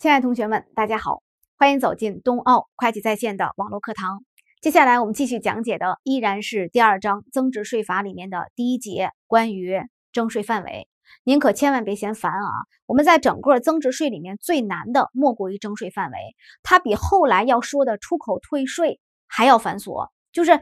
亲爱同学们，大家好，欢迎走进东奥会计在线的网络课堂。接下来我们继续讲解的依然是第二章增值税法里面的第一节，关于征税范围。您可千万别嫌烦啊！我们在整个增值税里面最难的莫过于征税范围，它比后来要说的出口退税还要繁琐，就是。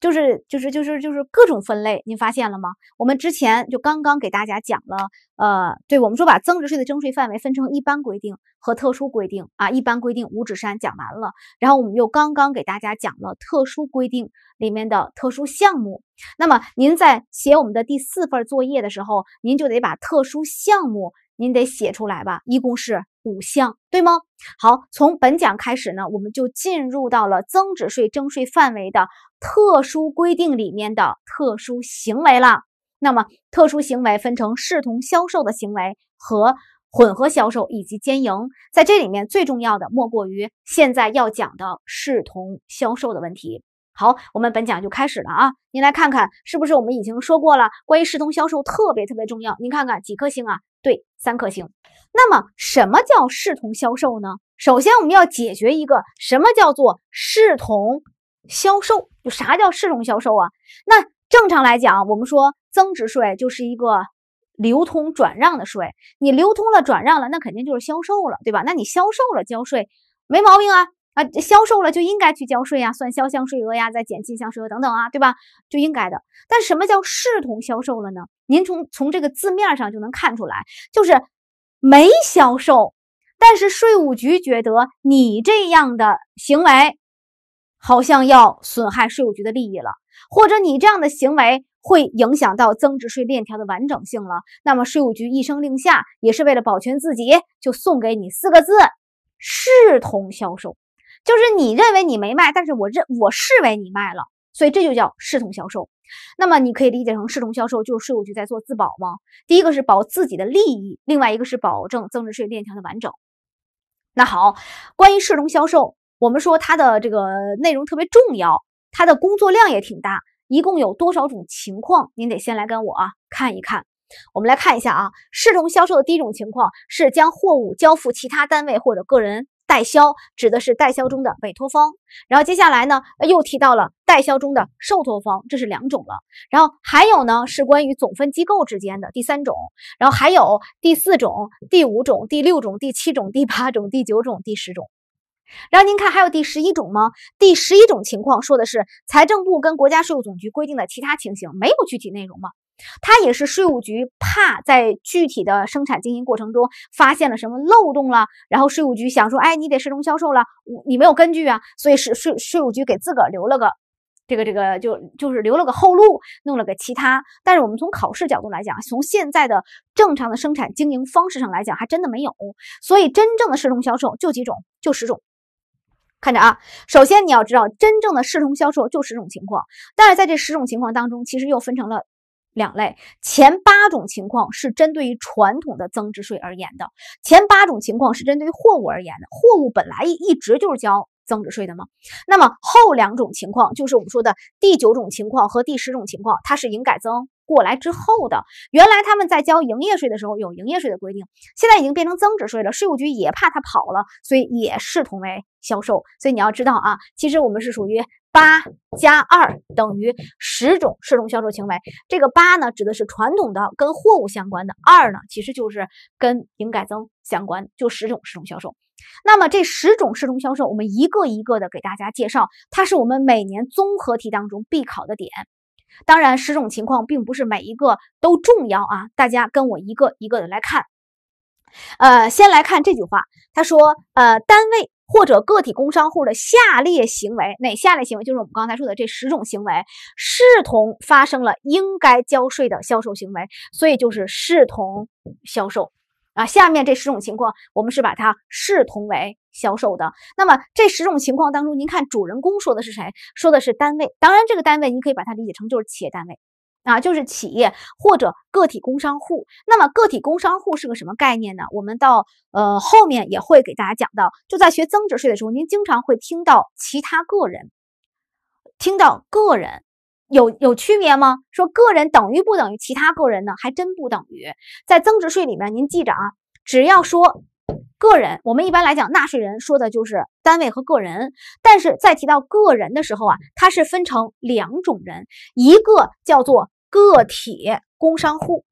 就是就是就是就是各种分类，您发现了吗？我们之前就刚刚给大家讲了，呃，对我们说把增值税的征税范围分成一般规定和特殊规定啊，一般规定五指山讲完了，然后我们又刚刚给大家讲了特殊规定里面的特殊项目，那么您在写我们的第四份作业的时候，您就得把特殊项目。您得写出来吧，一共是五项，对吗？好，从本讲开始呢，我们就进入到了增值税征税范围的特殊规定里面的特殊行为了。那么，特殊行为分成视同销售的行为和混合销售以及兼营。在这里面，最重要的莫过于现在要讲的视同销售的问题。好，我们本讲就开始了啊！您来看看是不是我们已经说过了？关于视同销售特别特别重要。您看看几颗星啊？对，三颗星。那么什么叫视同销售呢？首先我们要解决一个什么叫做视同销售？就啥叫视同销售啊？那正常来讲，我们说增值税就是一个流通转让的税，你流通了、转让了，那肯定就是销售了，对吧？那你销售了交税，没毛病啊。啊，销售了就应该去交税呀，算销项税额呀，再减进项税额等等啊，对吧？就应该的。但什么叫视同销售了呢？您从从这个字面上就能看出来，就是没销售，但是税务局觉得你这样的行为好像要损害税务局的利益了，或者你这样的行为会影响到增值税链条的完整性了，那么税务局一声令下，也是为了保全自己，就送给你四个字：视同销售。就是你认为你没卖，但是我认我视为你卖了，所以这就叫视同销售。那么你可以理解成视同销售就是税务局在做自保吗？第一个是保自己的利益，另外一个是保证增值税链条的完整。那好，关于视同销售，我们说它的这个内容特别重要，它的工作量也挺大。一共有多少种情况？您得先来跟我看一看。我们来看一下啊，视同销售的第一种情况是将货物交付其他单位或者个人。代销指的是代销中的委托方，然后接下来呢又提到了代销中的受托方，这是两种了。然后还有呢是关于总分机构之间的第三种，然后还有第四种、第五种、第六种、第七种、第八种、第九种、第十种。然后您看还有第十一种吗？第十一种情况说的是财政部跟国家税务总局规定的其他情形，没有具体内容吗？他也是税务局怕在具体的生产经营过程中发现了什么漏洞了，然后税务局想说，哎，你得视同销售了，你没有根据啊，所以是税税务局给自个儿留了个这个这个，就就是留了个后路，弄了个其他。但是我们从考试角度来讲，从现在的正常的生产经营方式上来讲，还真的没有。所以真正的视同销售就几种，就十种。看着啊，首先你要知道，真正的视同销售就十种情况，但是在这十种情况当中，其实又分成了。两类，前八种情况是针对于传统的增值税而言的，前八种情况是针对于货物而言的，货物本来一一直就是交增值税的嘛。那么后两种情况就是我们说的第九种情况和第十种情况，它是营改增过来之后的，原来他们在交营业税的时候有营业税的规定，现在已经变成增值税了，税务局也怕他跑了，所以也视同为销售，所以你要知道啊，其实我们是属于。八加二等于十种视同销售行为，这个八呢指的是传统的跟货物相关的，二呢其实就是跟营改增相关就十种视同销售。那么这十种视同销售，我们一个一个的给大家介绍，它是我们每年综合题当中必考的点。当然，十种情况并不是每一个都重要啊，大家跟我一个一个的来看。呃，先来看这句话，他说，呃，单位。或者个体工商户的下列行为，哪下列行为就是我们刚才说的这十种行为，视同发生了应该交税的销售行为，所以就是视同销售啊。下面这十种情况，我们是把它视同为销售的。那么这十种情况当中，您看主人公说的是谁？说的是单位，当然这个单位你可以把它理解成就是企业单位。啊，就是企业或者个体工商户。那么个体工商户是个什么概念呢？我们到呃后面也会给大家讲到。就在学增值税的时候，您经常会听到其他个人，听到个人有有区别吗？说个人等于不等于其他个人呢？还真不等于。在增值税里面，您记着啊，只要说个人，我们一般来讲纳税人说的就是单位和个人。但是在提到个人的时候啊，它是分成两种人，一个叫做。个体工商户，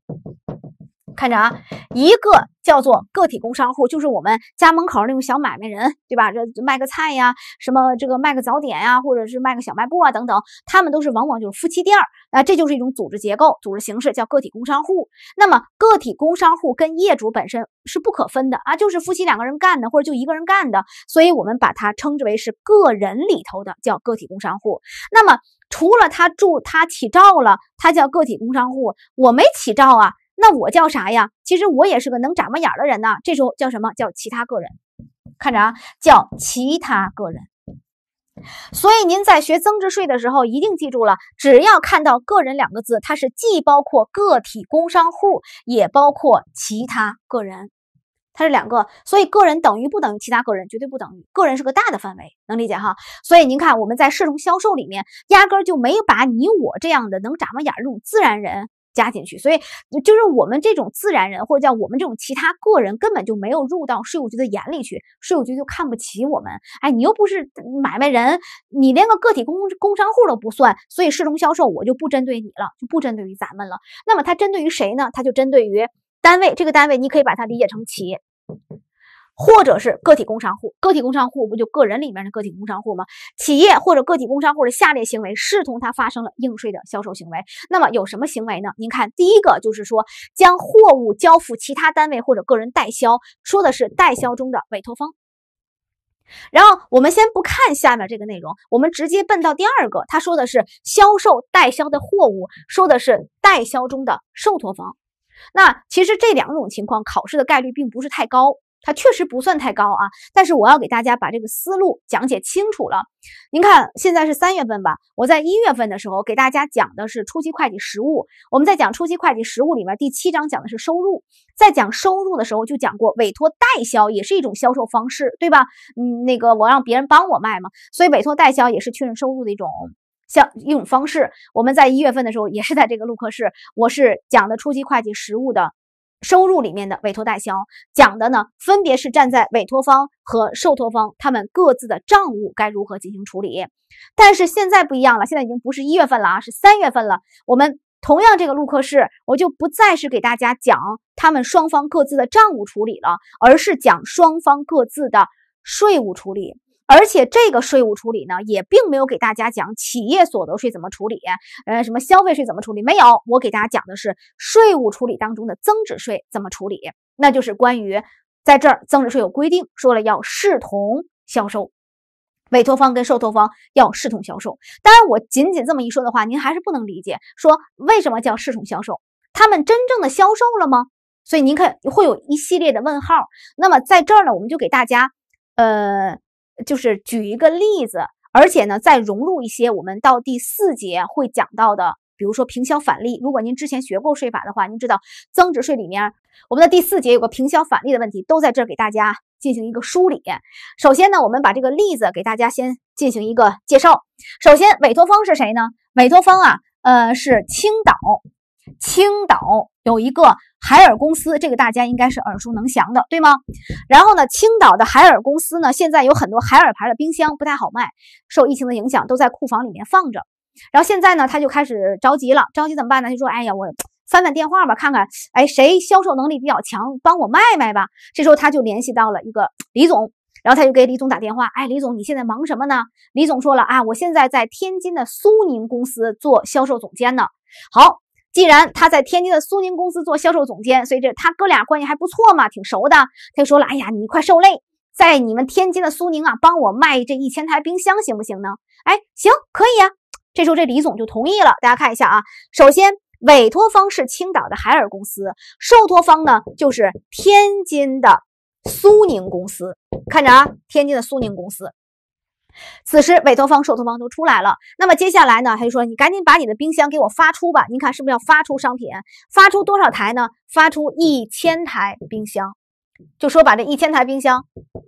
看着啊，一个叫做个体工商户，就是我们家门口那种小买卖人，对吧？这卖个菜呀，什么这个卖个早点呀，或者是卖个小卖部啊等等，他们都是往往就是夫妻店儿啊，这就是一种组织结构、组织形式，叫个体工商户。那么个体工商户跟业主本身是不可分的啊，就是夫妻两个人干的，或者就一个人干的，所以我们把它称之为是个人里头的叫个体工商户。那么，除了他住他起照了，他叫个体工商户，我没起照啊，那我叫啥呀？其实我也是个能眨巴眼的人呢。这时候叫什么叫其他个人？看着啊，叫其他个人。所以您在学增值税的时候一定记住了，只要看到“个人”两个字，它是既包括个体工商户，也包括其他个人。它是两个，所以个人等于不等于其他个人，绝对不等于。个人是个大的范围，能理解哈？所以您看，我们在市同销售里面，压根儿就没把你我这样的能眨巴眼儿这种自然人加进去。所以就是我们这种自然人，或者叫我们这种其他个人，根本就没有入到税务局的眼里去。税务局就看不起我们，哎，你又不是买卖人，你连个个体工工商户都不算，所以市容销售我就不针对你了，就不针对于咱们了。那么它针对于谁呢？它就针对于。单位这个单位，你可以把它理解成企业，或者是个体工商户。个体工商户不就个人里面的个体工商户吗？企业或者个体工商户的下列行为视同他发生了应税的销售行为。那么有什么行为呢？您看，第一个就是说将货物交付其他单位或者个人代销，说的是代销中的委托方。然后我们先不看下面这个内容，我们直接奔到第二个，他说的是销售代销的货物，说的是代销中的受托方。那其实这两种情况考试的概率并不是太高，它确实不算太高啊。但是我要给大家把这个思路讲解清楚了。您看，现在是三月份吧？我在一月份的时候给大家讲的是初级会计实务，我们在讲初级会计实务里面第七章讲的是收入，在讲收入的时候就讲过，委托代销也是一种销售方式，对吧？嗯，那个我让别人帮我卖嘛，所以委托代销也是确认收入的一种。像一种方式，我们在一月份的时候也是在这个录课室，我是讲的初级会计实务的收入里面的委托代销，讲的呢分别是站在委托方和受托方他们各自的账务该如何进行处理。但是现在不一样了，现在已经不是一月份了啊，是三月份了。我们同样这个录课室，我就不再是给大家讲他们双方各自的账务处理了，而是讲双方各自的税务处理。而且这个税务处理呢，也并没有给大家讲企业所得税怎么处理，呃，什么消费税怎么处理，没有。我给大家讲的是税务处理当中的增值税怎么处理，那就是关于在这儿增值税有规定，说了要视同销售，委托方跟受托方要视同销售。当然，我仅仅这么一说的话，您还是不能理解，说为什么叫视同销售？他们真正的销售了吗？所以您看会有一系列的问号。那么在这儿呢，我们就给大家，呃。就是举一个例子，而且呢，再融入一些我们到第四节会讲到的，比如说平销返利。如果您之前学过税法的话，您知道增值税里面我们的第四节有个平销返利的问题，都在这儿给大家进行一个梳理。首先呢，我们把这个例子给大家先进行一个介绍。首先，委托方是谁呢？委托方啊，呃，是青岛。青岛有一个海尔公司，这个大家应该是耳熟能详的，对吗？然后呢，青岛的海尔公司呢，现在有很多海尔牌的冰箱不太好卖，受疫情的影响，都在库房里面放着。然后现在呢，他就开始着急了，着急怎么办呢？就说：“哎呀，我翻翻电话吧，看看，哎，谁销售能力比较强，帮我卖卖吧。”这时候他就联系到了一个李总，然后他就给李总打电话：“哎，李总，你现在忙什么呢？”李总说了：“啊，我现在在天津的苏宁公司做销售总监呢。”好。既然他在天津的苏宁公司做销售总监，所以这他哥俩关系还不错嘛，挺熟的。他就说了：“哎呀，你快受累，在你们天津的苏宁啊，帮我卖这一千台冰箱行不行呢？”哎，行，可以啊。这时候这李总就同意了。大家看一下啊，首先委托方是青岛的海尔公司，受托方呢就是天津的苏宁公司。看着啊，天津的苏宁公司。此时，委托方、受托方都出来了。那么接下来呢？他就说：“你赶紧把你的冰箱给我发出吧！您看是不是要发出商品？发出多少台呢？发出一千台冰箱，就说把这一千台冰箱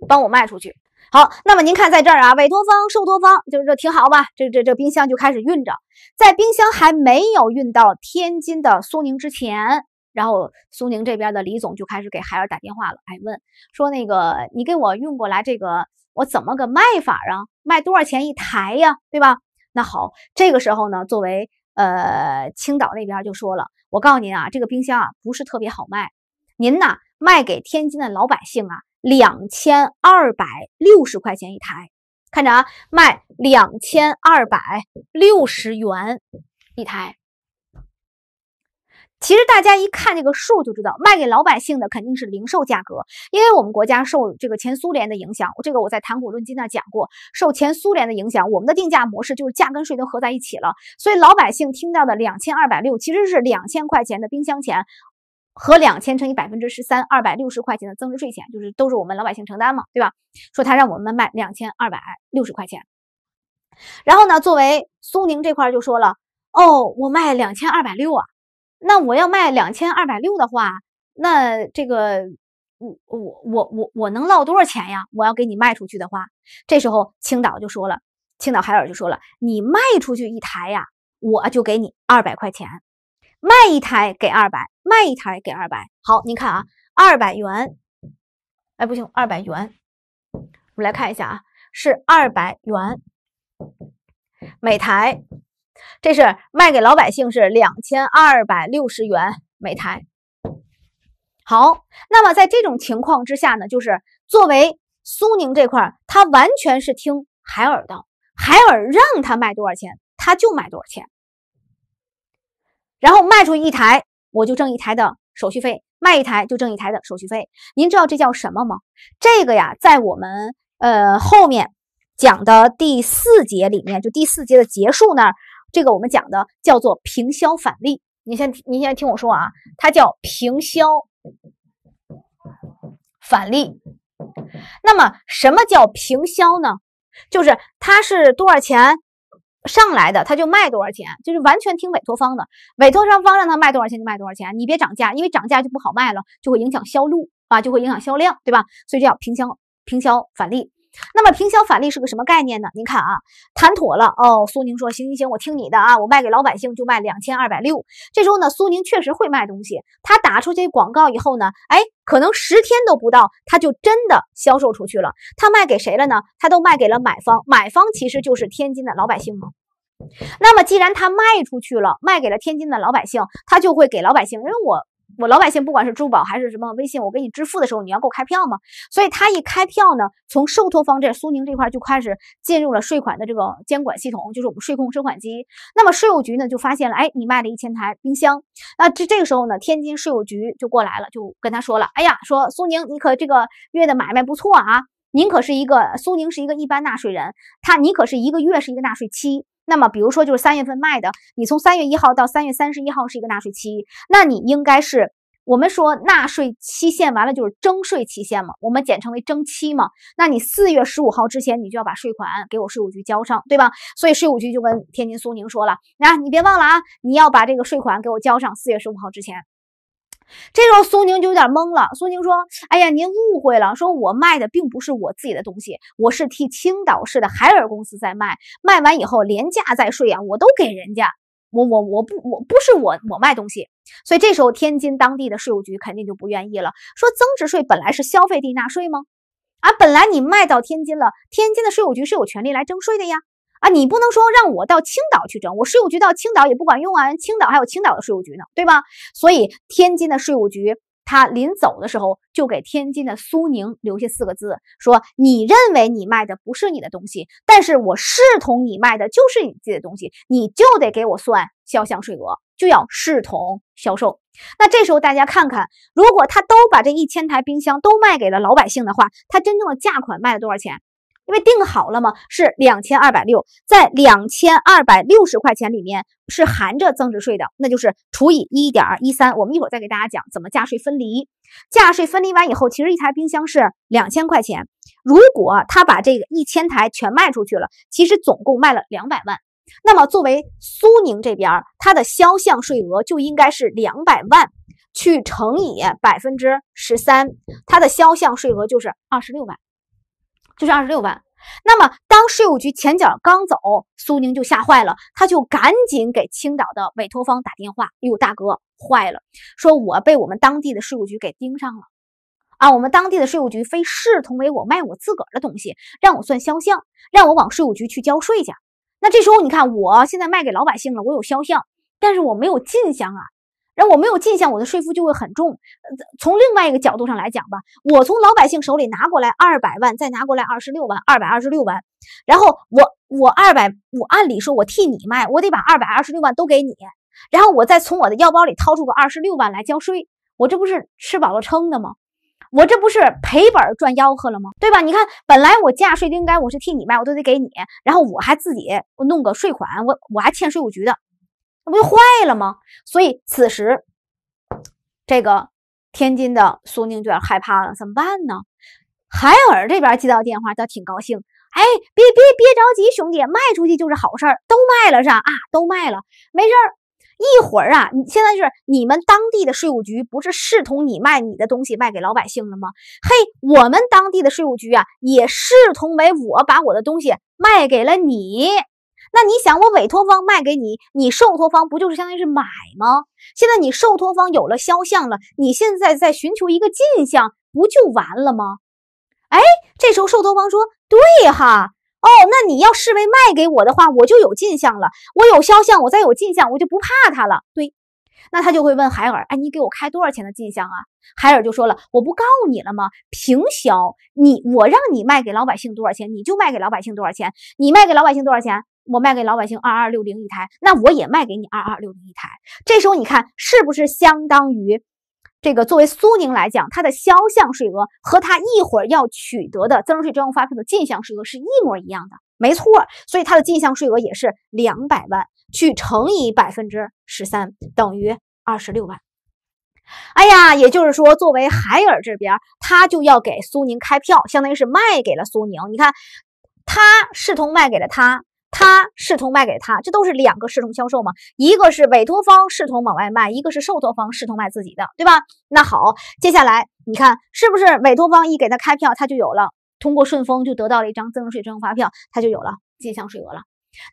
帮我卖出去。”好，那么您看在这儿啊，委托方、受托方，就是这挺好吧。这这这冰箱就开始运着，在冰箱还没有运到天津的苏宁之前，然后苏宁这边的李总就开始给海尔打电话了，还问说：“那个，你给我运过来这个，我怎么个卖法啊？”卖多少钱一台呀？对吧？那好，这个时候呢，作为呃青岛那边就说了，我告诉您啊，这个冰箱啊不是特别好卖，您呐卖给天津的老百姓啊，两千二百六十块钱一台，看着啊，卖两千二百六十元一台。其实大家一看这个数就知道，卖给老百姓的肯定是零售价格，因为我们国家受这个前苏联的影响，这个我在谈古论今那讲过，受前苏联的影响，我们的定价模式就是价跟税都合在一起了，所以老百姓听到的两千二百六其实是两千块钱的冰箱钱和两千乘以百分之十三二百六十块钱的增值税钱，就是都是我们老百姓承担嘛，对吧？说他让我们卖两千二百六十块钱，然后呢，作为苏宁这块就说了，哦，我卖两千二百六啊。那我要卖两千二百六的话，那这个我我我我我能落多少钱呀？我要给你卖出去的话，这时候青岛就说了，青岛海尔就说了，你卖出去一台呀，我就给你二百块钱，卖一台给二百，卖一台给二百。好，您看啊，二百元，哎不行，二百元，我们来看一下啊，是二百元每台。这是卖给老百姓是两千二百六十元每台。好，那么在这种情况之下呢，就是作为苏宁这块，他完全是听海尔的，海尔让他卖多少钱，他就卖多少钱。然后卖出一台，我就挣一台的手续费，卖一台就挣一台的手续费。您知道这叫什么吗？这个呀，在我们呃后面讲的第四节里面，就第四节的结束那儿。这个我们讲的叫做平销返利。你先，你先听我说啊，它叫平销返利。那么什么叫平销呢？就是它是多少钱上来的，他就卖多少钱，就是完全听委托方的，委托商方让他卖多少钱就卖多少钱，你别涨价，因为涨价就不好卖了，就会影响销路啊，就会影响销量，对吧？所以叫平销，平销返利。那么平销返利是个什么概念呢？您看啊，谈妥了哦，苏宁说行行行，我听你的啊，我卖给老百姓就卖两千二百六。这时候呢，苏宁确实会卖东西，他打出去广告以后呢，哎，可能十天都不到，他就真的销售出去了。他卖给谁了呢？他都卖给了买方，买方其实就是天津的老百姓嘛。那么既然他卖出去了，卖给了天津的老百姓，他就会给老百姓，因为我。我老百姓不管是支付宝还是什么微信，我给你支付的时候，你要给我开票吗？所以他一开票呢，从受托方这苏宁这块就开始进入了税款的这个监管系统，就是我们税控收款机。那么税务局呢就发现了，哎，你卖了一千台冰箱，那这这个时候呢，天津税务局就过来了，就跟他说了，哎呀，说苏宁你可这个月的买卖不错啊，您可是一个苏宁是一个一般纳税人，他你可是一个月是一个纳税期。那么，比如说就是三月份卖的，你从三月一号到三月三十一号是一个纳税期，那你应该是，我们说纳税期限完了就是征税期限嘛，我们简称为征期嘛，那你四月十五号之前你就要把税款给我税务局交上，对吧？所以税务局就跟天津苏宁说了，啊，你别忘了啊，你要把这个税款给我交上，四月十五号之前。这时候苏宁就有点懵了。苏宁说：“哎呀，您误会了，说我卖的并不是我自己的东西，我是替青岛市的海尔公司在卖。卖完以后，廉价再税啊，我都给人家。我我我不我不是我我卖东西。所以这时候天津当地的税务局肯定就不愿意了，说增值税本来是消费地纳税吗？啊，本来你卖到天津了，天津的税务局是有权利来征税的呀。”啊，你不能说让我到青岛去整，我税务局到青岛也不管用啊。青岛还有青岛的税务局呢，对吧？所以天津的税务局他临走的时候就给天津的苏宁留下四个字，说你认为你卖的不是你的东西，但是我视同你卖的就是你自己的东西，你就得给我算销项税额，就要视同销售。那这时候大家看看，如果他都把这一千台冰箱都卖给了老百姓的话，他真正的价款卖了多少钱？因为定好了嘛，是两千二百六，在两千二百六十块钱里面是含着增值税的，那就是除以一点一三。我们一会儿再给大家讲怎么价税分离。价税分离完以后，其实一台冰箱是两千块钱。如果他把这个一千台全卖出去了，其实总共卖了两百万。那么作为苏宁这边，它的销项税额就应该是两百万去乘以百分之十三，它的销项税额就是二十六万。就是二十六万。那么，当税务局前脚刚走，苏宁就吓坏了，他就赶紧给青岛的委托方打电话：“哟，大哥，坏了！说我被我们当地的税务局给盯上了，啊，我们当地的税务局非视同为我卖我自个儿的东西，让我算销项，让我往税务局去交税去。那这时候你看，我现在卖给老百姓了，我有销项，但是我没有进项啊。”然后我没有进项，我的税负就会很重。从另外一个角度上来讲吧，我从老百姓手里拿过来二百万，再拿过来二十六万，二百二十六万。然后我我二百，我按理说我替你卖，我得把二百二十六万都给你，然后我再从我的腰包里掏出个二十六万来交税，我这不是吃饱了撑的吗？我这不是赔本赚吆喝了吗？对吧？你看，本来我价税应该我是替你卖，我都得给你，然后我还自己弄个税款，我我还欠税务局的。那不就坏了吗？所以此时，这个天津的苏宁有点害怕了，怎么办呢？海尔这边接到电话倒挺高兴，哎，别别别着急，兄弟，卖出去就是好事儿，都卖了是啊，啊，都卖了，没事儿。一会儿啊，你现在就是你们当地的税务局，不是视同你卖你的东西卖给老百姓了吗？嘿，我们当地的税务局啊，也视同为我把我的东西卖给了你。那你想，我委托方卖给你，你受托方不就是相当于是买吗？现在你受托方有了肖像了，你现在在寻求一个进项，不就完了吗？哎，这时候受托方说：“对哈，哦，那你要视为卖给我的话，我就有进项了，我有肖像，我再有进项，我就不怕他了。”对，那他就会问海尔：“哎，你给我开多少钱的进项啊？”海尔就说了：“我不告你了吗？平销，你我让你卖给老百姓多少钱，你就卖给老百姓多少钱。你卖给老百姓多少钱？”我卖给老百姓二二六零一台，那我也卖给你二二六零一台。这时候你看是不是相当于这个作为苏宁来讲，它的销项税额和它一会儿要取得的增值税专用发票的进项税额是一模一样的？没错，所以它的进项税额也是两百万，去乘以百分之十三，等于二十六万。哎呀，也就是说，作为海尔这边，他就要给苏宁开票，相当于是卖给了苏宁。你看，他视同卖给了他。他视同卖给他，这都是两个视同销售嘛？一个是委托方视同往外卖，一个是受托方视同卖自己的，对吧？那好，接下来你看是不是委托方一给他开票，他就有了，通过顺丰就得到了一张增值税专用发票，他就有了进项税额了。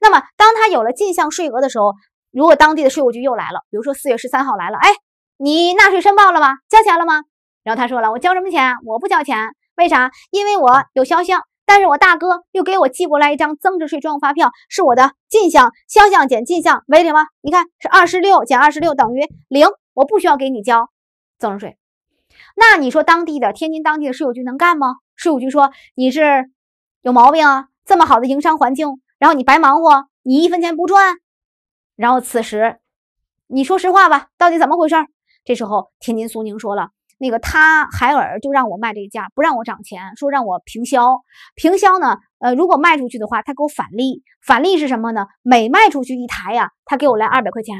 那么当他有了进项税额的时候，如果当地的税务局又来了，比如说四月十三号来了，哎，你纳税申报了吗？交钱了吗？然后他说了，我交什么钱？我不交钱，为啥？因为我有销项。但是我大哥又给我寄过来一张增值税专用发票，是我的进项销项减进项为零吗？你看是二十六减二十六等于零，我不需要给你交增值税。那你说当地的天津当地的税务局能干吗？税务局说你是有毛病啊！这么好的营商环境，然后你白忙活，你一分钱不赚。然后此时你说实话吧，到底怎么回事？这时候天津苏宁说了。那个他海尔就让我卖这个价，不让我涨钱，说让我平销。平销呢，呃，如果卖出去的话，他给我返利。返利是什么呢？每卖出去一台呀，他给我来二百块钱。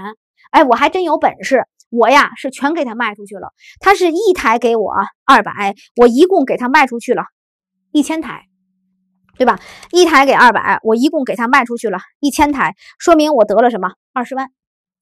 哎，我还真有本事，我呀是全给他卖出去了。他是一台给我二百，我一共给他卖出去了一千台，对吧？一台给二百，我一共给他卖出去了一千台，说明我得了什么？二十万。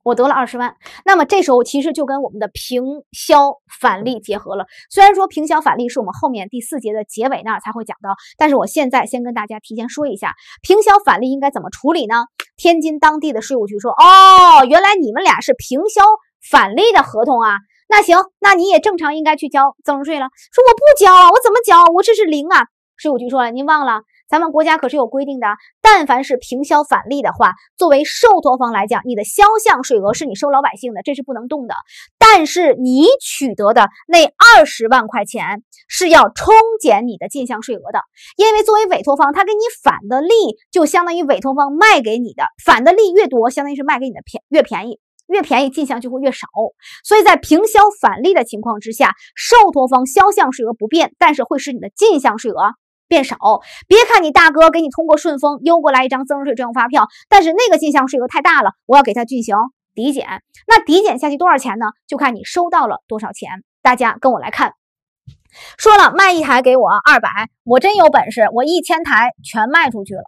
我得了二十万，那么这时候其实就跟我们的平销返利结合了。虽然说平销返利是我们后面第四节的结尾那儿才会讲到，但是我现在先跟大家提前说一下，平销返利应该怎么处理呢？天津当地的税务局说，哦，原来你们俩是平销返利的合同啊，那行，那你也正常应该去交增值税了。说我不交啊，我怎么交？我这是零啊。税务局说了，您忘了。咱们国家可是有规定的，但凡是平销返利的话，作为受托方来讲，你的销项税额是你收老百姓的，这是不能动的。但是你取得的那二十万块钱是要冲减你的进项税额的，因为作为委托方，他给你返的利就相当于委托方卖给你的，返的利越多，相当于是卖给你的便越便宜，越便宜进项就会越少。所以在平销返利的情况之下，受托方销项税额不变，但是会使你的进项税额。变少。别看你大哥给你通过顺丰邮过来一张增值税专用发票，但是那个进项税额太大了，我要给他进行抵减。那抵减下去多少钱呢？就看你收到了多少钱。大家跟我来看，说了卖一台给我二百，我真有本事，我一千台全卖出去了，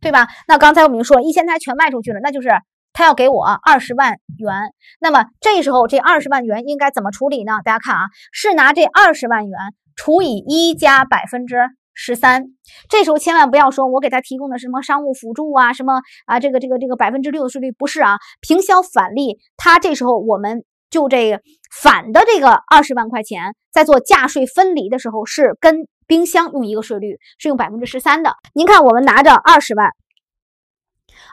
对吧？那刚才我们就说一千台全卖出去了，那就是他要给我二十万元。那么这时候这二十万元应该怎么处理呢？大家看啊，是拿这二十万元除以一加百分之。十三，这时候千万不要说我给他提供的什么商务辅助啊，什么啊，这个这个这个百分之六的税率不是啊，平销返利，他这时候我们就这返的这个二十万块钱，在做价税分离的时候是跟冰箱用一个税率，是用百分之十三的。您看，我们拿着二十万，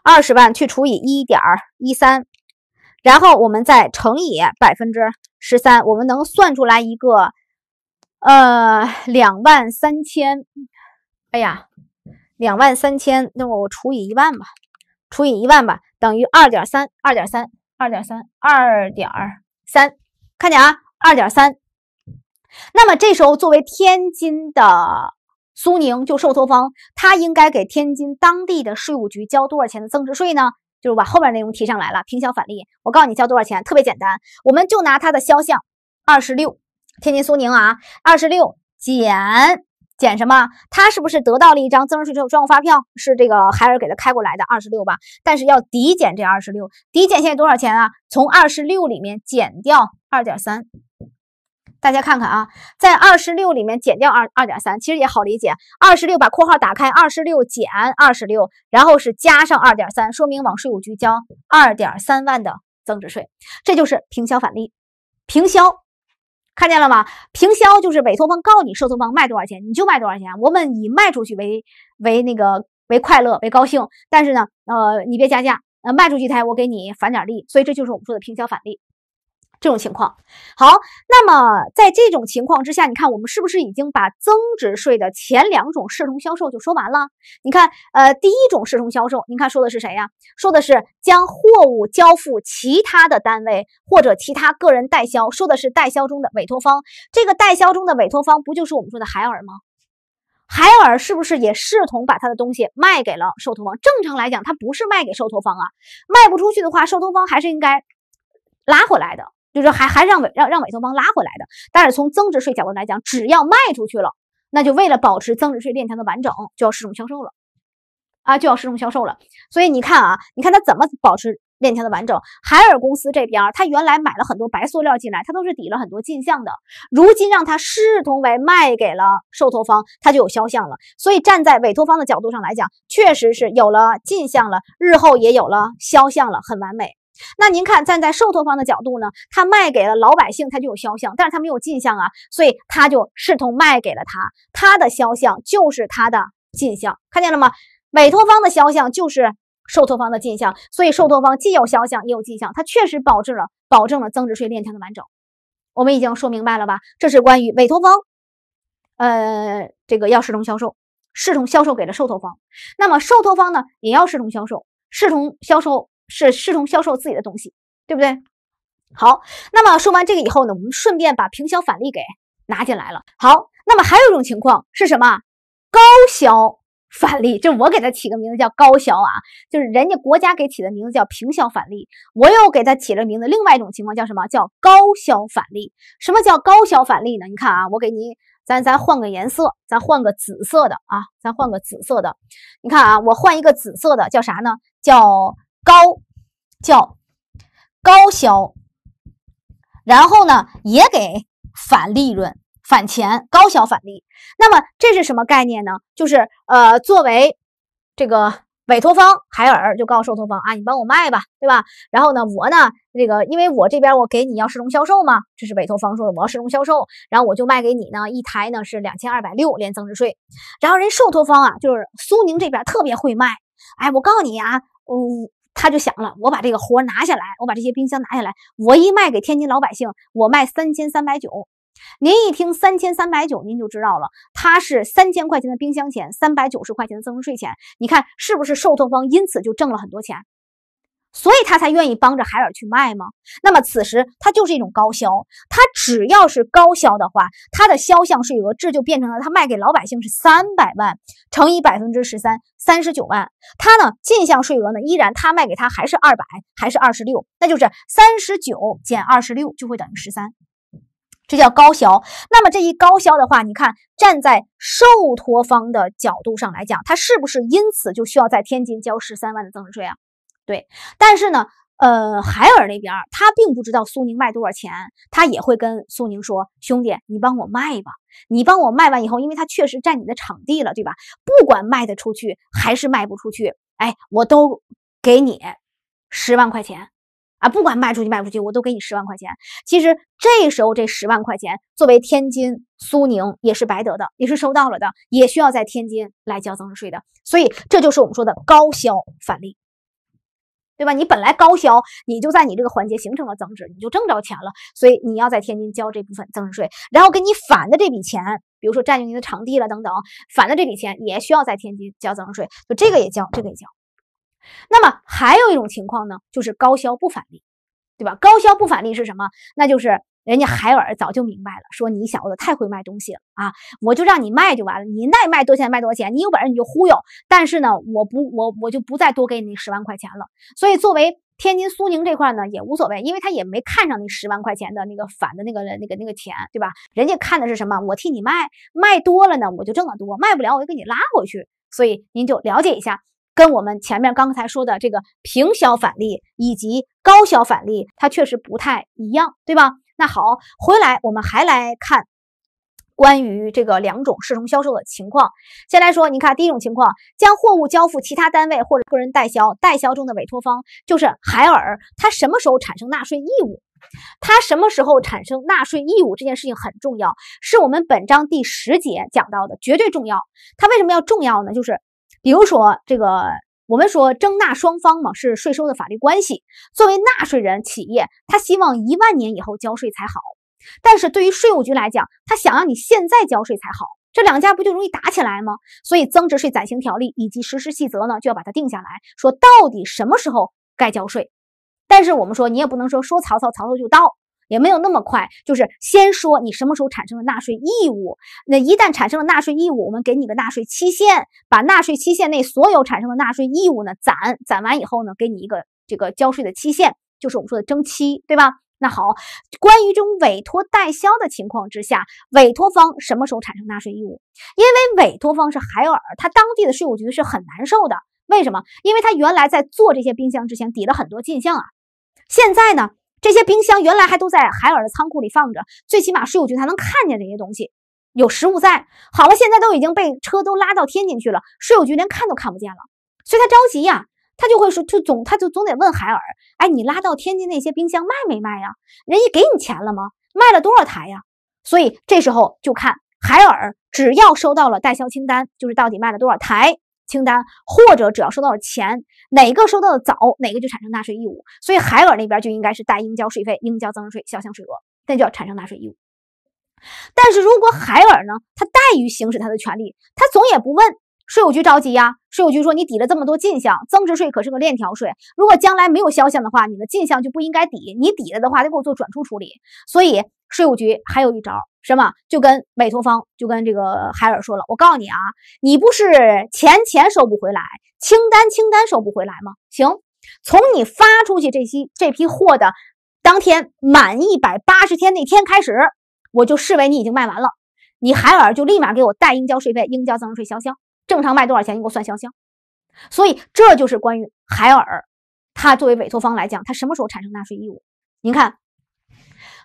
二十万去除以一点一三，然后我们再乘以百分之十三，我们能算出来一个。呃，两万三千，哎呀，两万三千，那我除以一万吧，除以一万吧，等于二点三，二点三，二点三，二点三，看见啊，二点三。那么这时候作为天津的苏宁就受托方，他应该给天津当地的税务局交多少钱的增值税呢？就是把后面内容提上来了，平销返利，我告诉你交多少钱，特别简单，我们就拿它的销项二十六。天津苏宁啊，二十六减减什么？他是不是得到了一张增值税专用发票？是这个海尔给他开过来的二十六吧？但是要抵减这二十六，抵减现在多少钱啊？从二十六里面减掉二点三，大家看看啊，在二十六里面减掉二二点三，其实也好理解，二十六把括号打开，二十六减二十六，然后是加上二点三，说明往税务局交二点三万的增值税，这就是平销返利，平销。看见了吗？平销就是委托方告你受托方卖多少钱，你就卖多少钱。我们以卖出去为为那个为快乐为高兴。但是呢，呃，你别加价，呃，卖出去一台我给你返点利。所以这就是我们说的平销返利。这种情况，好，那么在这种情况之下，你看我们是不是已经把增值税的前两种视同销售就说完了？你看，呃，第一种视同销售，你看说的是谁呀？说的是将货物交付其他的单位或者其他个人代销，说的是代销中的委托方。这个代销中的委托方不就是我们说的海尔吗？海尔是不是也视同把他的东西卖给了受托方？正常来讲，他不是卖给受托方啊，卖不出去的话，受托方还是应该拉回来的。就是还还让委让让委托方拉回来的，但是从增值税角度来讲，只要卖出去了，那就为了保持增值税链条的完整，就要适中销售了，啊，就要适中销售了。所以你看啊，你看他怎么保持链条的完整。海尔公司这边，他原来买了很多白塑料进来，他都是抵了很多进项的。如今让他视同为卖给了受托方，他就有销项了。所以站在委托方的角度上来讲，确实是有了进项了，日后也有了销项了，很完美。那您看，站在受托方的角度呢，他卖给了老百姓，他就有销项，但是他没有进项啊，所以他就视同卖给了他，他的销项就是他的进项，看见了吗？委托方的销项就是受托方的进项，所以受托方既有销项也有进项，它确实保证了保证了增值税链条的完整。我们已经说明白了吧？这是关于委托方，呃，这个要视同销售，视同销售给了受托方，那么受托方呢也要视同销售，视同销售。是视同销售自己的东西，对不对？好，那么说完这个以后呢，我们顺便把平销返利给拿进来了。好，那么还有一种情况是什么？高销返利，就我给它起个名字叫高销啊，就是人家国家给起的名字叫平销返利，我又给它起了名字。另外一种情况叫什么？叫高销返利。什么叫高销返利呢？你看啊，我给您，咱咱换个颜色，咱换个紫色的啊，咱换个紫色的。你看啊，我换一个紫色的，叫啥呢？叫。高叫高销，然后呢也给返利润返钱，高销返利。那么这是什么概念呢？就是呃，作为这个委托方海尔就告诉受托方啊，你帮我卖吧，对吧？然后呢，我呢这个因为我这边我给你要实容销售嘛，这是委托方说的，我要实容销售，然后我就卖给你呢一台呢是两千二百六连增值税。然后人受托方啊，就是苏宁这边特别会卖，哎，我告诉你啊，哦。他就想了，我把这个活拿下来，我把这些冰箱拿下来，我一卖给天津老百姓，我卖三千三百九。您一听三千三百九，您就知道了，它是三千块钱的冰箱钱，三百九十块钱的增值税钱。你看是不是受托方因此就挣了很多钱？所以他才愿意帮着海尔去卖吗？那么此时他就是一种高销，他只要是高销的话，他的销项税额制就变成了他卖给老百姓是三百万乘以百分之十三，三十九万。他呢，进项税额呢依然，他卖给他还是二百，还是二十六，那就是三十九减二十六就会等于十三，这叫高销。那么这一高销的话，你看站在受托方的角度上来讲，他是不是因此就需要在天津交十三万的增值税啊？对，但是呢，呃，海尔那边他并不知道苏宁卖多少钱，他也会跟苏宁说：“兄弟，你帮我卖吧，你帮我卖完以后，因为他确实占你的场地了，对吧？不管卖得出去还是卖不出去，哎，我都给你十万块钱啊！不管卖出去卖不出去，我都给你十万块钱。其实这时候这十万块钱作为天津苏宁也是白得的，也是收到了的，也需要在天津来交增值税的。所以这就是我们说的高销返利。”对吧？你本来高销，你就在你这个环节形成了增值，你就挣着钱了，所以你要在天津交这部分增值税。然后给你返的这笔钱，比如说占用你的场地了等等，返的这笔钱也需要在天津交增值税，就这个也交，这个也交。那么还有一种情况呢，就是高销不返利，对吧？高销不返利是什么？那就是。人家海尔早就明白了，说你小子太会卖东西了啊！我就让你卖就完了，你爱卖多少钱卖多少钱，你有本事你就忽悠。但是呢，我不，我我就不再多给你十万块钱了。所以，作为天津苏宁这块呢，也无所谓，因为他也没看上那十万块钱的那个返的那个那个那个钱，对吧？人家看的是什么？我替你卖，卖多了呢，我就挣得多；卖不了，我就给你拉回去。所以，您就了解一下，跟我们前面刚才说的这个平销返利以及高销返利，它确实不太一样，对吧？那好，回来我们还来看关于这个两种视同销售的情况。先来说，你看第一种情况，将货物交付其他单位或者个人代销，代销中的委托方就是海尔，他什么时候产生纳税义务？他什么时候产生纳税义务？这件事情很重要，是我们本章第十节讲到的，绝对重要。它为什么要重要呢？就是比如说这个。我们说征纳双方嘛是税收的法律关系，作为纳税人企业，他希望一万年以后交税才好，但是对于税务局来讲，他想要你现在交税才好，这两家不就容易打起来吗？所以增值税暂行条例以及实施细则呢，就要把它定下来说到底什么时候该交税，但是我们说你也不能说说曹操曹操就到。也没有那么快，就是先说你什么时候产生了纳税义务，那一旦产生了纳税义务，我们给你个纳税期限，把纳税期限内所有产生的纳税义务呢攒攒完以后呢，给你一个这个交税的期限，就是我们说的征期，对吧？那好，关于这种委托代销的情况之下，委托方什么时候产生纳税义务？因为委托方是海尔，他当地的税务局是很难受的，为什么？因为他原来在做这些冰箱之前抵了很多进项啊，现在呢？这些冰箱原来还都在海尔的仓库里放着，最起码税务局才能看见这些东西，有实物在。好了，现在都已经被车都拉到天津去了，税务局连看都看不见了，所以他着急呀，他就会说，就总他就总得问海尔，哎，你拉到天津那些冰箱卖没卖呀？人家给你钱了吗？卖了多少台呀？所以这时候就看海尔，只要收到了代销清单，就是到底卖了多少台。清单或者只要收到钱，哪个收到的早，哪个就产生纳税义务。所以海尔那边就应该是代应交税费、应交增值税、销项税额，那就要产生纳税义务。但是如果海尔呢，他怠于行使他的权利，他总也不问，税务局着急呀。税务局说你抵了这么多进项增值税，可是个链条税，如果将来没有销项的话，你的进项就不应该抵，你抵了的话，得给我做转出处理。所以。税务局还有一招，什么？就跟委托方，就跟这个海尔说了，我告诉你啊，你不是钱钱收不回来，清单清单收不回来吗？行，从你发出去这批这批货的当天满一百八十天那天开始，我就视为你已经卖完了，你海尔就立马给我代应交税费、应交增值税销项，正常卖多少钱，你给我算销项。所以这就是关于海尔，他作为委托方来讲，他什么时候产生纳税义务？您看。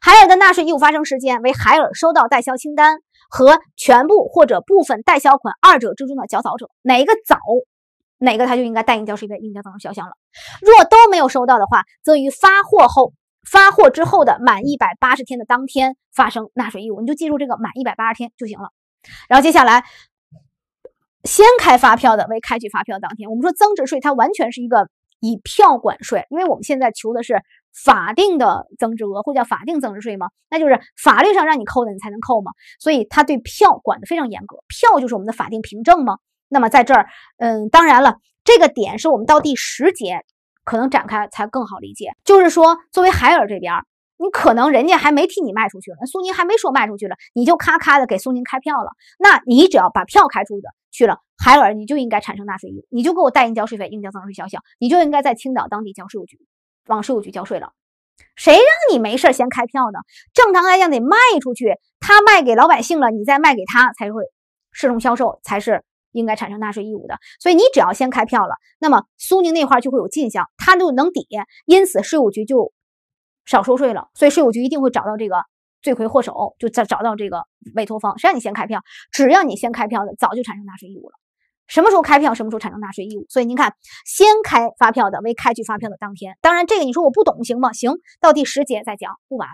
海尔的纳税义务发生时间为海尔收到代销清单和全部或者部分代销款二者之中的较早者，哪一个早，哪个他就应该代应交税费，应该增生销项了。若都没有收到的话，则于发货后发货之后的满一百八十天的当天发生纳税义务，你就记住这个满一百八十天就行了。然后接下来，先开发票的为开具发票当天。我们说增值税它完全是一个以票管税，因为我们现在求的是。法定的增值额，或叫法定增值税吗？那就是法律上让你扣的，你才能扣嘛。所以他对票管得非常严格，票就是我们的法定凭证吗？那么在这儿，嗯，当然了，这个点是我们到第十节可能展开才更好理解。就是说，作为海尔这边，你可能人家还没替你卖出去，了，苏宁还没说卖出去了，你就咔咔的给苏宁开票了。那你只要把票开出去去了，海尔你就应该产生纳税义务，你就给我代应交税费，应交增值税小，你就应该在青岛当地交税务局。往税务局交税了，谁让你没事先开票呢？正常来讲得卖出去，他卖给老百姓了，你再卖给他才会视同销售，才是应该产生纳税义务的。所以你只要先开票了，那么苏宁那块就会有进项，他就能抵，因此税务局就少收税了。所以税务局一定会找到这个罪魁祸首，就再找到这个委托方，谁让你先开票？只要你先开票的，早就产生纳税义务了。什么时候开票，什么时候产生纳税义务？所以您看，先开发票的为开具发票的当天。当然，这个你说我不懂行吗？行，到第十节再讲不晚。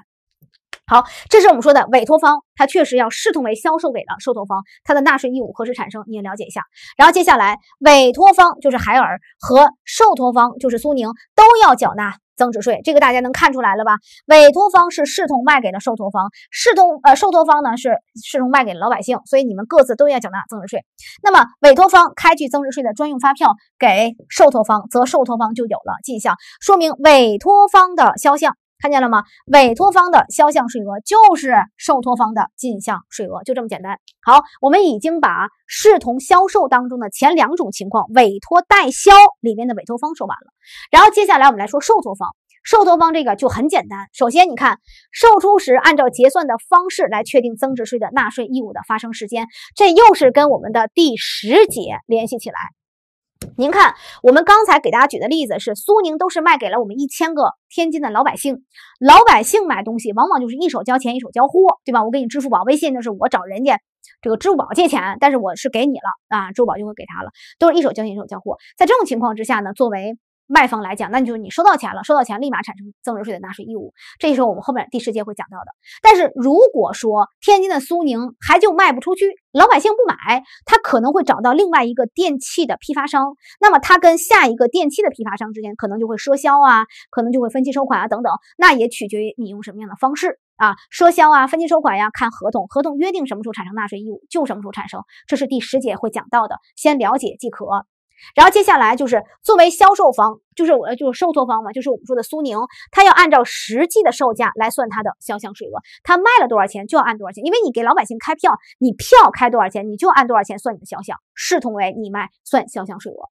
好，这是我们说的委托方，他确实要视同为销售给了受托方，他的纳税义务何时产生，你也了解一下。然后接下来，委托方就是海尔和受托方就是苏宁都要缴纳增值税，这个大家能看出来了吧？委托方是视同卖给了受托方，视同呃受托方呢是视同卖给了老百姓，所以你们各自都要缴纳增值税。那么委托方开具增值税的专用发票给受托方，则受托方就有了进项，说明委托方的销项。看见了吗？委托方的销项税额就是受托方的进项税额，就这么简单。好，我们已经把视同销售当中的前两种情况，委托代销里面的委托方说完了。然后接下来我们来说受托方，受托方这个就很简单。首先，你看，售出时按照结算的方式来确定增值税的纳税义务的发生时间，这又是跟我们的第十节联系起来。您看，我们刚才给大家举的例子是苏宁，都是卖给了我们一千个天津的老百姓。老百姓买东西，往往就是一手交钱，一手交货，对吧？我给你支付宝、微信，就是我找人家这个支付宝借钱，但是我是给你了啊，支付宝就会给他了，都是一手交钱，一手交货。在这种情况之下呢，作为卖方来讲，那就是你收到钱了，收到钱立马产生增值税的纳税义务。这时候我们后面第十节会讲到的。但是如果说天津的苏宁还就卖不出去，老百姓不买，他可能会找到另外一个电器的批发商，那么他跟下一个电器的批发商之间可能就会赊销啊，可能就会分期收款啊等等。那也取决于你用什么样的方式啊，赊销啊，分期收款呀，看合同，合同约定什么时候产生纳税义务，就什么时候产生。这是第十节会讲到的，先了解即可。然后接下来就是作为销售方，就是我就是受托方嘛，就是我们说的苏宁，他要按照实际的售价来算他的销项税额，他卖了多少钱就要按多少钱，因为你给老百姓开票，你票开多少钱，你就按多少钱算你的销项，视同为你卖算销项税额。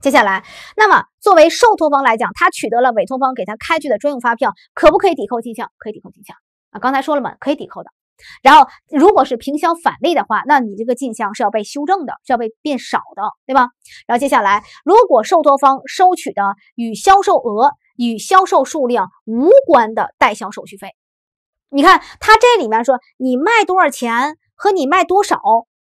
接下来，那么作为受托方来讲，他取得了委托方给他开具的专用发票，可不可以抵扣进项？可以抵扣进项啊，刚才说了嘛，可以抵扣的。然后，如果是平销返利的话，那你这个进项是要被修正的，是要被变少的，对吧？然后接下来，如果受托方收取的与销售额、与销售数量无关的代销手续费，你看它这里面说，你卖多少钱和你卖多少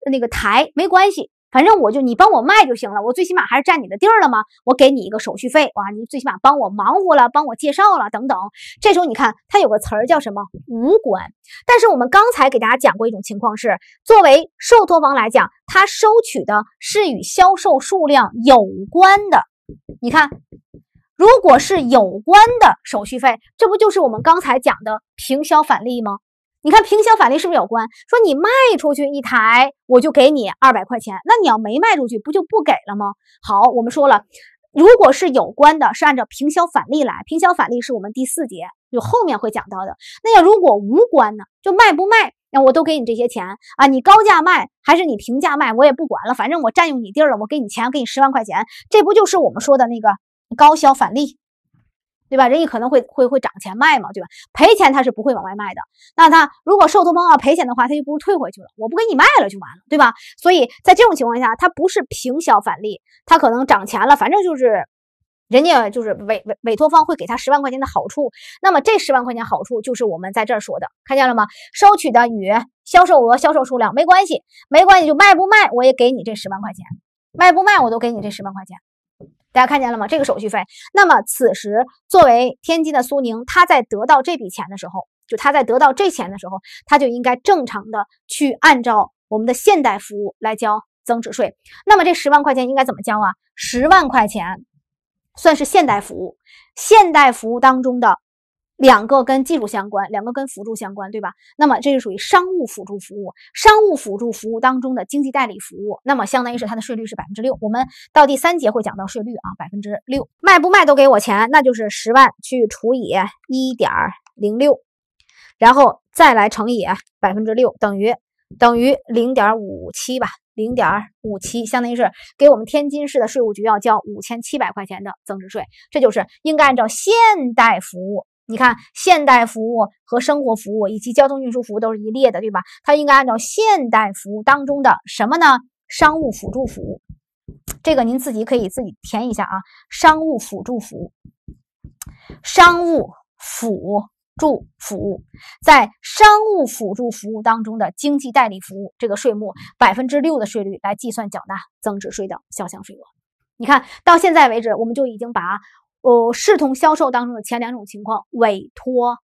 那个台没关系。反正我就你帮我卖就行了，我最起码还是占你的地儿了嘛，我给你一个手续费，哇，你最起码帮我忙活了，帮我介绍了等等。这时候你看，它有个词儿叫什么无关。但是我们刚才给大家讲过一种情况是，作为受托方来讲，他收取的是与销售数量有关的。你看，如果是有关的手续费，这不就是我们刚才讲的平销返利吗？你看平销返利是不是有关？说你卖出去一台，我就给你二百块钱。那你要没卖出去，不就不给了吗？好，我们说了，如果是有关的，是按照平销返利来。平销返利是我们第四节就后面会讲到的。那要如果无关呢？就卖不卖，那我都给你这些钱啊！你高价卖还是你平价卖，我也不管了，反正我占用你地儿了，我给你钱，给你十万块钱，这不就是我们说的那个高销返利？对吧？人家可能会会会涨钱卖嘛，对吧？赔钱他是不会往外卖的。那他如果受托方要赔钱的话，他又不如退回去了。我不给你卖了就完了，对吧？所以在这种情况下，他不是平销返利，他可能涨钱了，反正就是人家就是委委委托方会给他十万块钱的好处。那么这十万块钱好处就是我们在这儿说的，看见了吗？收取的与销售额、销售数量没关系，没关系就卖不卖我也给你这十万块钱，卖不卖我都给你这十万块钱。大家看见了吗？这个手续费。那么此时作为天津的苏宁，他在得到这笔钱的时候，就他在得到这钱的时候，他就应该正常的去按照我们的现代服务来交增值税。那么这十万块钱应该怎么交啊？十万块钱算是现代服务，现代服务当中的。两个跟技术相关，两个跟辅助相关，对吧？那么这是属于商务辅助服务，商务辅助服务当中的经济代理服务，那么相当于是它的税率是百分之六。我们到第三节会讲到税率啊，百分之六，卖不卖都给我钱，那就是十万去除以一点零六，然后再来乘以百分之六，等于等于零点五七吧，零点五七，相当于是给我们天津市的税务局要交五千七百块钱的增值税。这就是应该按照现代服务。你看，现代服务和生活服务以及交通运输服务都是一列的，对吧？它应该按照现代服务当中的什么呢？商务辅助服务，这个您自己可以自己填一下啊。商务辅助服务，商务辅助服务，在商务辅助服务当中的经济代理服务，这个税目百分之六的税率来计算缴纳增值税的销项税额。你看到现在为止，我们就已经把。呃，视同销售当中的前两种情况，委托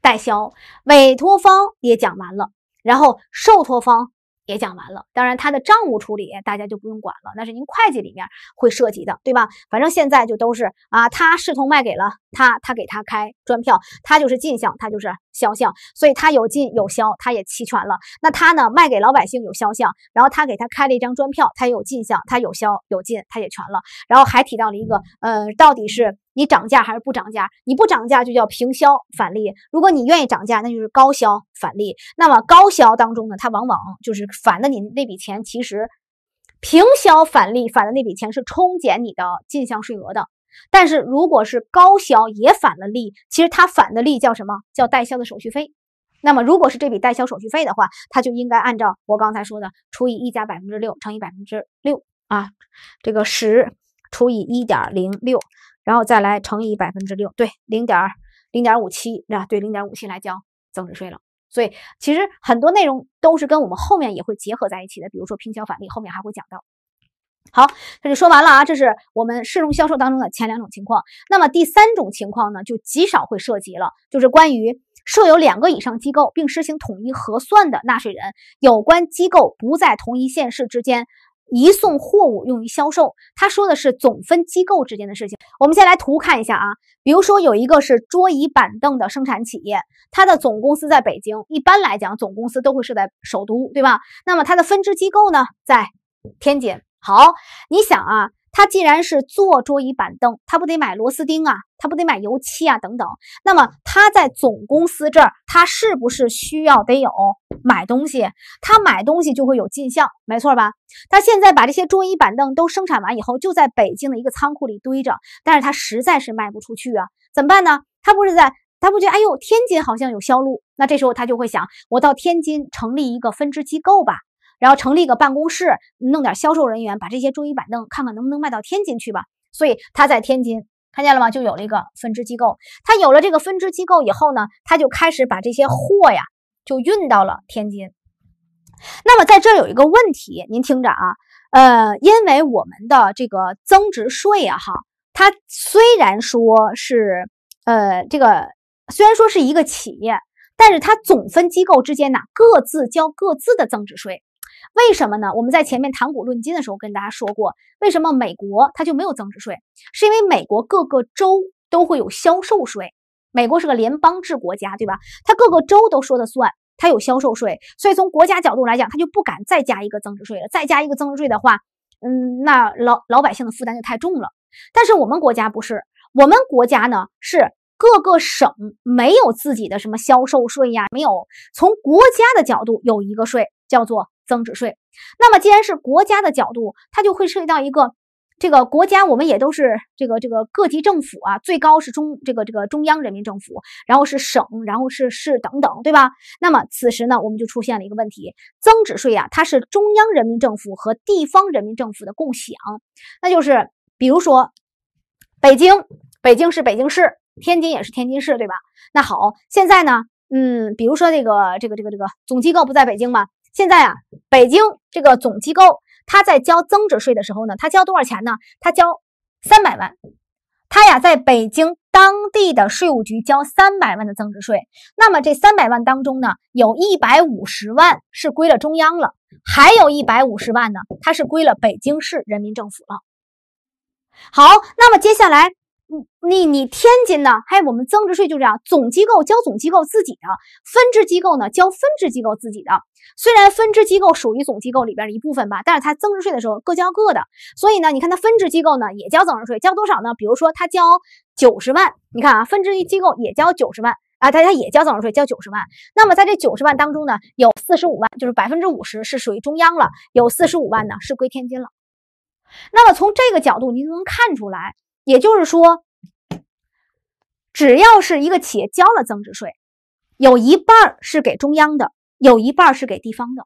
代销，委托方也讲完了，然后受托方也讲完了。当然，他的账务处理大家就不用管了，那是您会计里面会涉及的，对吧？反正现在就都是啊，他视同卖给了。他他给他开专票，他就是进项，他就是销项，所以他有进有销，他也齐全了。那他呢，卖给老百姓有销项，然后他给他开了一张专票，他也有进项，他有销有进，他也全了。然后还提到了一个，呃，到底是你涨价还是不涨价？你不涨价就叫平销返利，如果你愿意涨价，那就是高销返利。那么高销当中呢，它往往就是返的你那笔钱，其实平销返利返的那笔钱是冲减你的进项税额的。但是如果是高销也返了利，其实他返的利叫什么叫代销的手续费？那么如果是这笔代销手续费的话，他就应该按照我刚才说的除以一加百分之六乘以百分之六啊，这个十除以一点零六，然后再来乘以百分之六，对，零点零点五七，对，零点五七来交增值税了。所以其实很多内容都是跟我们后面也会结合在一起的，比如说平销返利，后面还会讲到。好，这就说完了啊。这是我们市容销售当中的前两种情况。那么第三种情况呢，就极少会涉及了，就是关于设有两个以上机构并实行统一核算的纳税人，有关机构不在同一县市之间移送货物用于销售。他说的是总分机构之间的事情。我们先来图看一下啊，比如说有一个是桌椅板凳的生产企业，它的总公司在北京，一般来讲，总公司都会设在首都，对吧？那么它的分支机构呢，在天津。好，你想啊，他既然是做桌椅板凳，他不得买螺丝钉啊，他不得买油漆啊，等等。那么他在总公司这儿，他是不是需要得有买东西？他买东西就会有进项，没错吧？他现在把这些桌椅板凳都生产完以后，就在北京的一个仓库里堆着，但是他实在是卖不出去啊，怎么办呢？他不是在，他不觉得，哎呦，天津好像有销路，那这时候他就会想，我到天津成立一个分支机构吧。然后成立个办公室，弄点销售人员，把这些桌椅板凳看看能不能卖到天津去吧。所以他在天津看见了吗？就有了一个分支机构。他有了这个分支机构以后呢，他就开始把这些货呀就运到了天津。那么在这有一个问题，您听着啊，呃，因为我们的这个增值税呀哈，它虽然说是呃这个虽然说是一个企业，但是它总分机构之间呢各自交各自的增值税。为什么呢？我们在前面谈股论金的时候跟大家说过，为什么美国它就没有增值税？是因为美国各个州都会有销售税。美国是个联邦制国家，对吧？它各个州都说的算，它有销售税，所以从国家角度来讲，它就不敢再加一个增值税了。再加一个增值税的话，嗯，那老老百姓的负担就太重了。但是我们国家不是，我们国家呢是各个省没有自己的什么销售税呀，没有从国家的角度有一个税叫做。增值税，那么既然是国家的角度，它就会涉及到一个这个国家，我们也都是这个这个各级政府啊，最高是中这个这个中央人民政府，然后是省，然后是市等等，对吧？那么此时呢，我们就出现了一个问题，增值税啊，它是中央人民政府和地方人民政府的共享，那就是比如说北京，北京是北京市，天津也是天津市，对吧？那好，现在呢，嗯，比如说这个这个这个这个总机构不在北京嘛？现在啊，北京这个总机构，他在交增值税的时候呢，他交多少钱呢？他交三百万。他呀，在北京当地的税务局交三百万的增值税。那么这三百万当中呢，有一百五十万是归了中央了，还有一百五十万呢，它是归了北京市人民政府了。好，那么接下来。你你你天津呢？有我们增值税就这样，总机构交总机构自己的，分支机构呢交分支机构自己的。虽然分支机构属于总机构里边的一部分吧，但是它增值税的时候各交各的。所以呢，你看它分支机构呢也交增值税，交多少呢？比如说它交九十万，你看啊，分支机构也交九十万啊，大家也交增值税，交九十万。那么在这九十万当中呢，有四十五万就是百分之五十是属于中央了，有四十五万呢是归天津了。那么从这个角度，您就能看出来。也就是说，只要是一个企业交了增值税，有一半是给中央的，有一半是给地方的。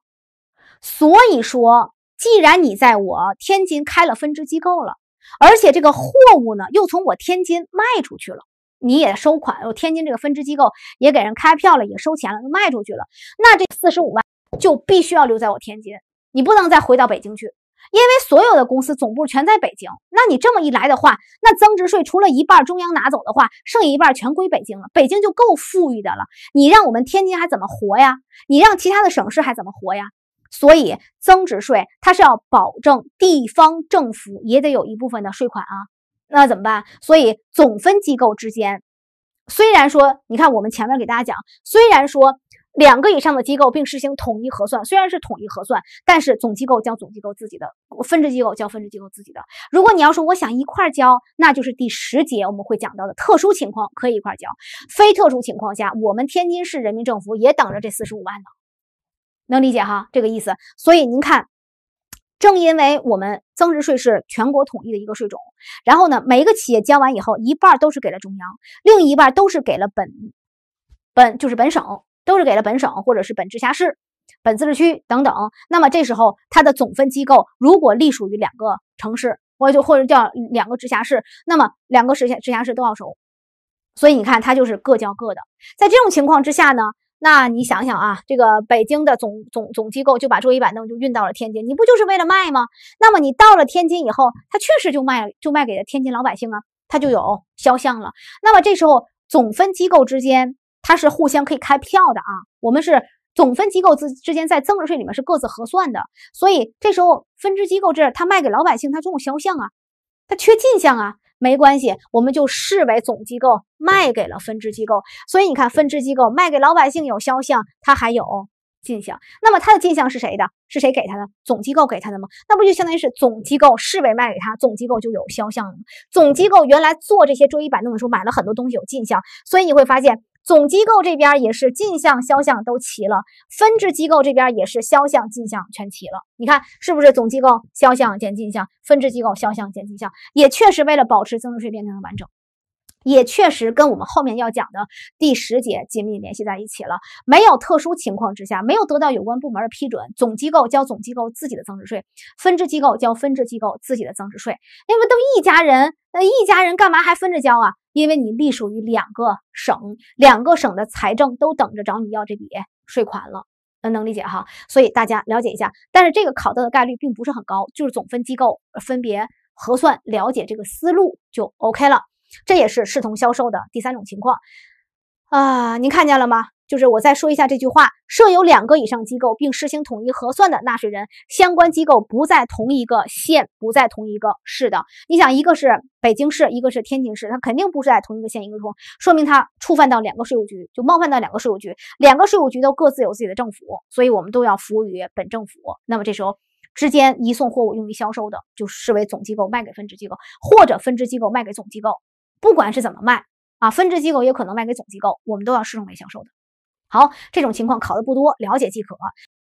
所以说，既然你在我天津开了分支机构了，而且这个货物呢又从我天津卖出去了，你也收款，我天津这个分支机构也给人开票了，也收钱了，卖出去了，那这四十五万就必须要留在我天津，你不能再回到北京去。因为所有的公司总部全在北京，那你这么一来的话，那增值税除了一半中央拿走的话，剩下一半全归北京了，北京就够富裕的了。你让我们天津还怎么活呀？你让其他的省市还怎么活呀？所以增值税它是要保证地方政府也得有一部分的税款啊，那怎么办？所以总分机构之间，虽然说你看我们前面给大家讲，虽然说。两个以上的机构，并实行统一核算。虽然是统一核算，但是总机构交总机构自己的，分支机构交分支机构自己的。如果你要说我想一块儿交，那就是第十节我们会讲到的特殊情况可以一块儿交。非特殊情况下，我们天津市人民政府也等着这四十五万呢。能理解哈这个意思。所以您看，正因为我们增值税是全国统一的一个税种，然后呢，每一个企业交完以后，一半都是给了中央，另一半都是给了本本就是本省。都是给了本省或者是本直辖市、本自治区等等。那么这时候，它的总分机构如果隶属于两个城市，我就或者叫两个直辖市，那么两个直直辖市都要收。所以你看，它就是各交各的。在这种情况之下呢，那你想想啊，这个北京的总总总机构就把桌椅板凳就运到了天津，你不就是为了卖吗？那么你到了天津以后，它确实就卖，就卖给了天津老百姓啊，它就有销项了。那么这时候，总分机构之间。它是互相可以开票的啊，我们是总分机构之之间在增值税里面是各自核算的，所以这时候分支机构这它卖给老百姓它总有销项啊，它缺进项啊，没关系，我们就视为总机构卖给了分支机构，所以你看分支机构卖给老百姓有销项，它还有进项，那么它的进项是谁的？是谁给他的？总机构给他的吗？那不就相当于是总机构视为卖给他，总机构就有销项了。总机构原来做这些桌椅板凳的时候买了很多东西有进项，所以你会发现。总机构这边也是进项销项都齐了，分支机构这边也是销项进项全齐了。你看是不是总机构销项减进项，分支机构销项减进项，也确实为了保持增值税变成的完整，也确实跟我们后面要讲的第十节紧密联系在一起了。没有特殊情况之下，没有得到有关部门的批准，总机构交总机构自己的增值税，分支机构交分支机构自己的增值税，那不都一家人，那一家人干嘛还分着交啊？因为你隶属于两个省，两个省的财政都等着找你要这笔税款了，能理解哈？所以大家了解一下，但是这个考到的概率并不是很高，就是总分机构分别核算，了解这个思路就 OK 了。这也是视同销售的第三种情况啊，您看见了吗？就是我再说一下这句话：设有两个以上机构并实行统一核算的纳税人，相关机构不在同一个县、不在同一个市的。你想，一个是北京市，一个是天津市，它肯定不是在同一个县、一个同，说明它触犯到两个税务局，就冒犯到两个税务局。两个税务局都各自有自己的政府，所以我们都要服务于本政府。那么这时候之间移送货物用于销售的，就视为总机构卖给分支机构，或者分支机构卖给总机构，不管是怎么卖啊，分支机构也可能卖给总机构，我们都要视同为销售的。好，这种情况考的不多，了解即可。